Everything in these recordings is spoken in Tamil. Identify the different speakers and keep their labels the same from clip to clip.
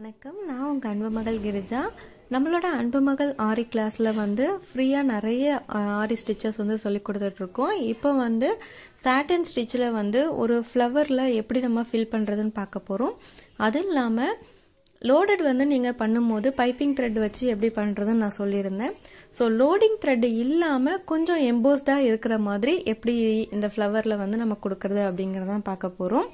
Speaker 1: வணக்கம் நான் உங்கள் அன்பு மகள் கிரிஜா நம்மளோட அன்பு மகள் ஆரி கிளாஸில் வந்து ஃப்ரீயாக நிறைய ஆரி ஸ்டிச்சஸ் வந்து சொல்லி கொடுத்துட்ருக்கோம் இப்போ வந்து சாட்டன் ஸ்டிச்சில் வந்து ஒரு ஃப்ளவரில் எப்படி நம்ம ஃபில் பண்ணுறதுன்னு பார்க்க போகிறோம் அதுவும் இல்லாமல் லோடட் வந்து நீங்கள் பண்ணும்போது பைப்பிங் த்ரெட் வச்சு எப்படி பண்ணுறதுன்னு நான் சொல்லியிருந்தேன் ஸோ லோடிங் த்ரெட் இல்லாமல் கொஞ்சம் எம்போஸ்டாக இருக்கிற மாதிரி எப்படி இந்த ஃப்ளவரில் வந்து நம்ம கொடுக்குறது அப்படிங்கிறதான் பார்க்க போகிறோம்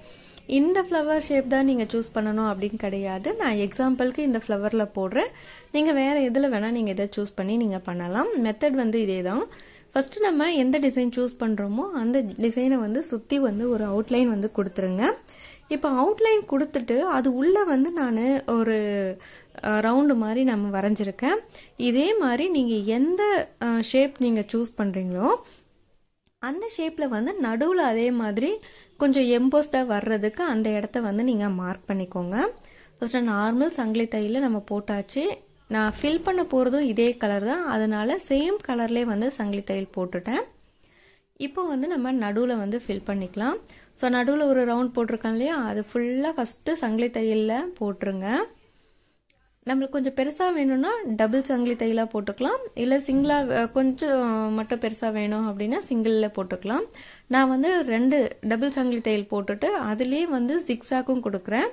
Speaker 1: இந்த ஃப்ளவர் ஷேப் தான் நீங்கள் சூஸ் பண்ணணும் அப்படின்னு கிடையாது நான் எக்ஸாம்பிளுக்கு இந்த ஃப்ளவரில் போடுறேன் நீங்கள் வேறு எதில் வேணால் நீங்கள் இதை சூஸ் பண்ணி நீங்கள் பண்ணலாம் மெத்தட் வந்து இதே தான் ஃபஸ்ட்டு நம்ம எந்த டிசைன் சூஸ் பண்ணுறோமோ அந்த டிசைனை வந்து சுற்றி வந்து ஒரு அவுட்லைன் வந்து கொடுத்துருங்க இப்போ அவுட்லைன் கொடுத்துட்டு அது உள்ளே வந்து நான் ஒரு ரவுண்டு மாதிரி நம்ம வரைஞ்சிருக்கேன் இதே மாதிரி நீங்கள் எந்த ஷேப் நீங்கள் சூஸ் பண்ணுறீங்களோ அந்த ஷேப்பில் வந்து நடுவில் அதே மாதிரி கொஞ்சம் எம்போஸ்டாக வர்றதுக்கு அந்த இடத்த வந்து நீங்கள் மார்க் பண்ணிக்கோங்க ஃபஸ்ட்டு நார்மல் சங்கிலி தையில் நம்ம போட்டாச்சு நான் ஃபில் பண்ண போகிறதும் இதே கலர் தான் அதனால் சேம் கலர்லேயே வந்து சங்கிலி தையல் போட்டுட்டேன் இப்போ வந்து நம்ம நடுவில் வந்து ஃபில் பண்ணிக்கலாம் ஸோ நடுவில் ஒரு ரவுண்ட் போட்டிருக்கோம் இல்லையா அது ஃபுல்லாக ஃபஸ்ட்டு சங்கிலி தையலில் போட்டுருங்க நம்மளுக்கு கொஞ்சம் பெருசாக வேணும்னா டபுள் சங்கிலி தையலாக போட்டுக்கலாம் இல்லை சிங்கிளாக கொஞ்சம் மட்டும் பெருசாக வேணும் அப்படின்னா சிங்கிளில் போட்டுக்கலாம் நான் வந்து ரெண்டு டபுள் சங்கிலி தையல் போட்டுட்டு அதுலேயே வந்து ஜிக்ஸாக்கும் கொடுக்குறேன்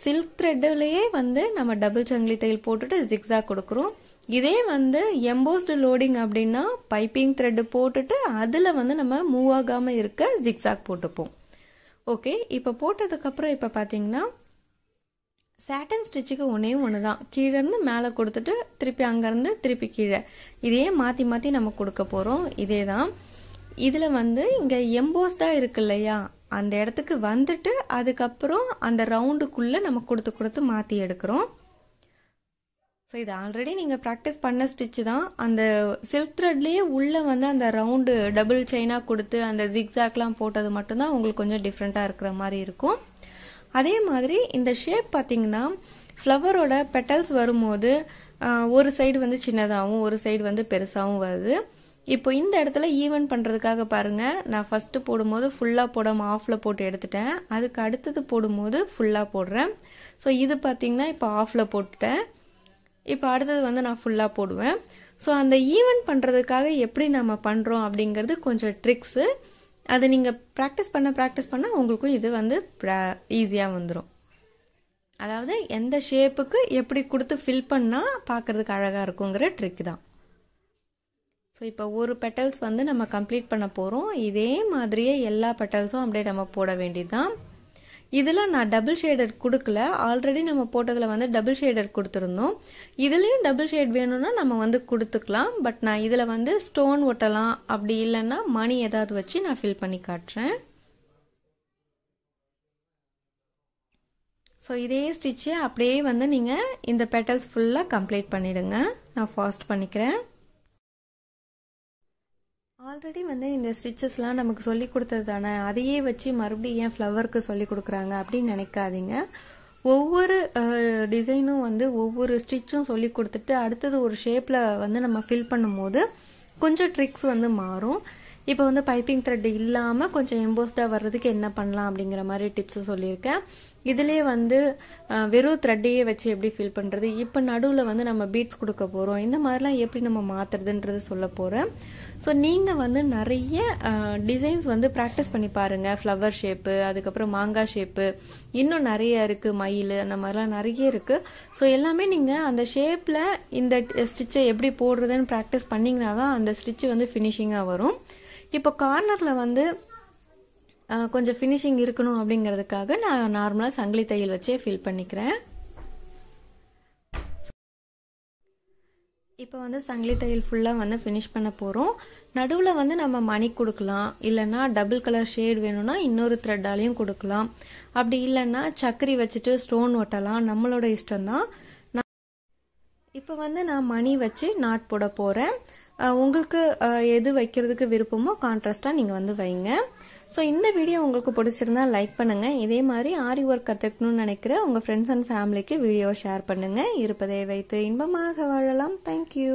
Speaker 1: சில்க் த்ரெட்டுலேயே வந்து நம்ம டபுள் சங்கிலி தையல் போட்டுட்டு ஜிக்ஸாக் கொடுக்குறோம் இதே வந்து எம்போஸ்டு லோடிங் அப்படின்னா பைப்பிங் த்ரெட்டு போட்டுட்டு அதில் வந்து நம்ம மூவ் ஆகாமல் இருக்க ஜிக்ஸாக் போட்டுப்போம் ஓகே இப்போ போட்டதுக்கப்புறம் இப்போ பார்த்தீங்கன்னா சேட்டன் ஸ்டிச்சுக்கு ஒன்றே ஒன்று தான் கீழேருந்து மேலே கொடுத்துட்டு திருப்பி அங்கேருந்து திருப்பி கீழே இதையே மாற்றி மாற்றி நம்ம கொடுக்க போகிறோம் இதே தான் இதில் வந்து இங்கே எம்போஸ்டாக இருக்கு இல்லையா அந்த இடத்துக்கு வந்துட்டு அதுக்கப்புறம் அந்த ரவுண்டுக்குள்ளே நம்ம கொடுத்து கொடுத்து மாற்றி எடுக்கிறோம் ஸோ இது ஆல்ரெடி நீங்கள் ப்ராக்டிஸ் பண்ண ஸ்டிச்சு தான் அந்த சில்க் த்ரெட்லேயே உள்ளே வந்து அந்த ரவுண்டு டபுள் செயினாக கொடுத்து அந்த ஜிக்ஸாக்லாம் போட்டது மட்டும்தான் உங்களுக்கு கொஞ்சம் டிஃப்ரெண்ட்டாக இருக்கிற மாதிரி இருக்கும் அதே மாதிரி இந்த ஷேப் பார்த்திங்கன்னா ஃப்ளவரோட பெட்டல்ஸ் வரும்போது ஒரு சைடு வந்து சின்னதாகவும் ஒரு சைடு வந்து பெருசாகவும் வருது இப்போ இந்த இடத்துல ஈவன் பண்ணுறதுக்காக பாருங்கள் நான் ஃபஸ்ட்டு போடும்போது ஃபுல்லாக போடாமல் ஆஃபில் போட்டு எடுத்துட்டேன் அதுக்கு அடுத்தது போடும்போது ஃபுல்லாக போடுறேன் ஸோ இது பார்த்திங்கன்னா இப்போ ஆஃபில் போட்டுட்டேன் இப்போ அடுத்தது வந்து நான் ஃபுல்லாக போடுவேன் ஸோ அந்த ஈவெண்ட் பண்ணுறதுக்காக எப்படி நம்ம பண்ணுறோம் அப்படிங்கிறது கொஞ்சம் ட்ரிக்ஸு அதை நீங்கள் ப்ராக்டிஸ் பண்ண ப்ராக்டிஸ் பண்ணால் உங்களுக்கும் இது வந்து ஈஸியாக வந்துடும் அதாவது எந்த ஷேப்புக்கு எப்படி கொடுத்து ஃபில் பண்ணால் பார்க்குறதுக்கு அழகாக இருக்குங்கிற ட்ரிக் தான் ஸோ இப்போ ஒரு பெட்டல்ஸ் வந்து நம்ம கம்ப்ளீட் பண்ண போகிறோம் இதே மாதிரியே எல்லா பெட்டல்ஸும் அப்படியே நம்ம போட வேண்டியது தான் இதில் நான் டபுள் ஷேடர் கொடுக்கல ஆல்ரெடி நம்ம போட்டதில் வந்து டபுள் ஷேடர் கொடுத்துருந்தோம் இதுலேயும் டபுள் ஷேட் வேணும்னா நம்ம வந்து கொடுத்துக்கலாம் பட் நான் இதில் வந்து ஸ்டோன் ஒட்டலாம் அப்படி இல்லைன்னா மணி ஏதாவது வச்சு நான் ஃபில் பண்ணி காட்டுறேன் ஸோ இதே ஸ்டிச்சு அப்படியே வந்து நீங்கள் இந்த பெட்டல்ஸ் ஃபுல்லாக கம்ப்ளீட் பண்ணிவிடுங்க நான் ஃபாஸ்ட் பண்ணிக்கிறேன் ஆல்ரெடி வந்து இந்த ஸ்டிச்சஸ்லாம் நமக்கு சொல்லி கொடுத்தது தானே அதையே வச்சு மறுபடியும் ஏன் ஃப்ளவருக்கு சொல்லி கொடுக்குறாங்க அப்படின்னு நினைக்காதீங்க ஒவ்வொரு டிசைனும் வந்து ஒவ்வொரு ஸ்டிச்சும் சொல்லி கொடுத்துட்டு அடுத்தது ஒரு ஷேப்பில் வந்து நம்ம ஃபில் பண்ணும்போது கொஞ்சம் ட்ரிக்ஸ் வந்து மாறும் இப்போ வந்து பைப்பிங் த்ரெட் இல்லாமல் கொஞ்சம் எம்போஸ்டாக வர்றதுக்கு என்ன பண்ணலாம் அப்படிங்கிற மாதிரி டிப்ஸ் சொல்லியிருக்கேன் இதுலேயே வந்து வெறும் த்ரெட்டையே வச்சு எப்படி ஃபில் பண்ணுறது இப்போ நடுவில் வந்து நம்ம பீட்ஸ் கொடுக்க போகிறோம் இந்த மாதிரிலாம் எப்படி நம்ம மாற்றுறதுன்றது சொல்ல போகிறேன் ஸோ நீங்கள் வந்து நிறைய டிசைன்ஸ் வந்து ப்ராக்டிஸ் பண்ணி பாருங்கள் ஃப்ளவர் ஷேப்பு அதுக்கப்புறம் மாங்காய் ஷேப்பு இன்னும் நிறைய இருக்குது மயில் அந்த மாதிரிலாம் நிறைய இருக்குது ஸோ எல்லாமே நீங்கள் அந்த ஷேப்பில் இந்த ஸ்டிச்சை எப்படி போடுறதுன்னு ப்ராக்டிஸ் பண்ணிங்கன்னா தான் அந்த ஸ்டிச்சு வந்து ஃபினிஷிங்காக வரும் இப்போ கார்னரில் வந்து கொஞ்சம் ஃபினிஷிங் இருக்கணும் அப்படிங்கிறதுக்காக நான் நார்மலாக சங்கிலி தையல் வச்சே ஃபில் பண்ணிக்கிறேன் இப்போ வந்து சங்கிலி தையல் ஃபுல்லாக வந்து ஃபினிஷ் பண்ண போகிறோம் நடுவில் வந்து நம்ம மணி கொடுக்கலாம் இல்லைன்னா டபுள் கலர் ஷேட் வேணும்னா இன்னொரு த்ரெட்டாலையும் கொடுக்கலாம் அப்படி இல்லைன்னா சக்கரி வச்சுட்டு ஸ்டோன் ஒட்டலாம் நம்மளோட இஷ்டம்தான் இப்போ வந்து நான் மணி வச்சு நாட் போட போகிறேன் உங்களுக்கு எது வைக்கிறதுக்கு விருப்பமோ கான்ட்ராஸ்ட்டாக நீங்கள் வந்து வைங்க ஸோ இந்த வீடியோ உங்களுக்கு பிடிச்சிருந்தா லைக் பண்ணுங்கள் இதே மாதிரி ஆரி ஒர்க் கற்றுக்கணும்னு நினைக்கிற உங்கள் ஃப்ரெண்ட்ஸ் அண்ட் ஃபேமிலிக்கு வீடியோ ஷேர் பண்ணுங்கள் இருப்பதை வைத்து இன்பமாக வாழலாம் தேங்க்யூ